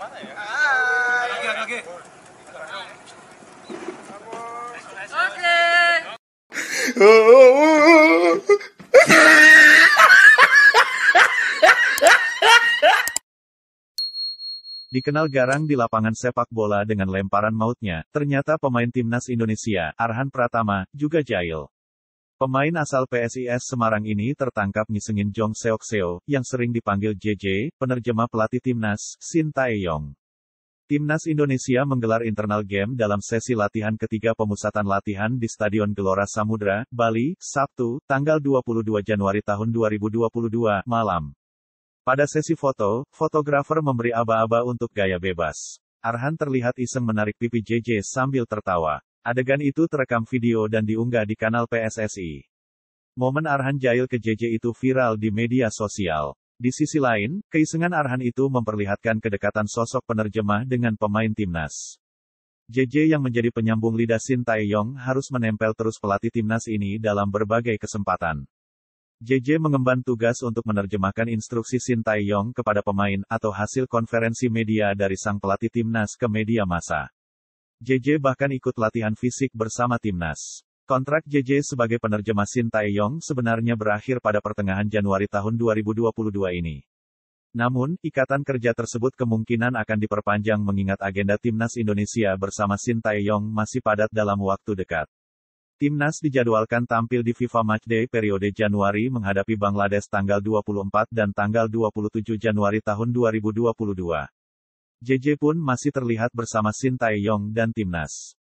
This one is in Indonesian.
Ya? Dikenal garang di lapangan sepak bola dengan lemparan mautnya, ternyata pemain timnas Indonesia, Arhan Pratama, juga jahil. Pemain asal PSIS Semarang ini tertangkap ngisengin Jong Seok Seo, yang sering dipanggil JJ, penerjemah pelatih timnas, Shin Tae-yong. Timnas Indonesia menggelar internal game dalam sesi latihan ketiga pemusatan latihan di Stadion Gelora Samudra, Bali, Sabtu, tanggal 22 Januari tahun 2022, malam. Pada sesi foto, fotografer memberi aba-aba untuk gaya bebas. Arhan terlihat iseng menarik pipi JJ sambil tertawa. Adegan itu terekam video dan diunggah di kanal PSSI. Momen Arhan Jail ke JJ itu viral di media sosial. Di sisi lain, keisengan Arhan itu memperlihatkan kedekatan sosok penerjemah dengan pemain timnas. JJ yang menjadi penyambung lidah Shin Taeyong harus menempel terus pelatih timnas ini dalam berbagai kesempatan. JJ mengemban tugas untuk menerjemahkan instruksi Shin Taeyong kepada pemain atau hasil konferensi media dari sang pelatih timnas ke media massa. JJ bahkan ikut latihan fisik bersama timnas. Kontrak JJ sebagai penerjemah Shin Taeyong sebenarnya berakhir pada pertengahan Januari tahun 2022 ini. Namun, ikatan kerja tersebut kemungkinan akan diperpanjang mengingat agenda timnas Indonesia bersama Shin Taeyong masih padat dalam waktu dekat. Timnas dijadwalkan tampil di FIFA Matchday periode Januari menghadapi Bangladesh tanggal 24 dan tanggal 27 Januari tahun 2022. JJ pun masih terlihat bersama Shin Taeyong dan timnas.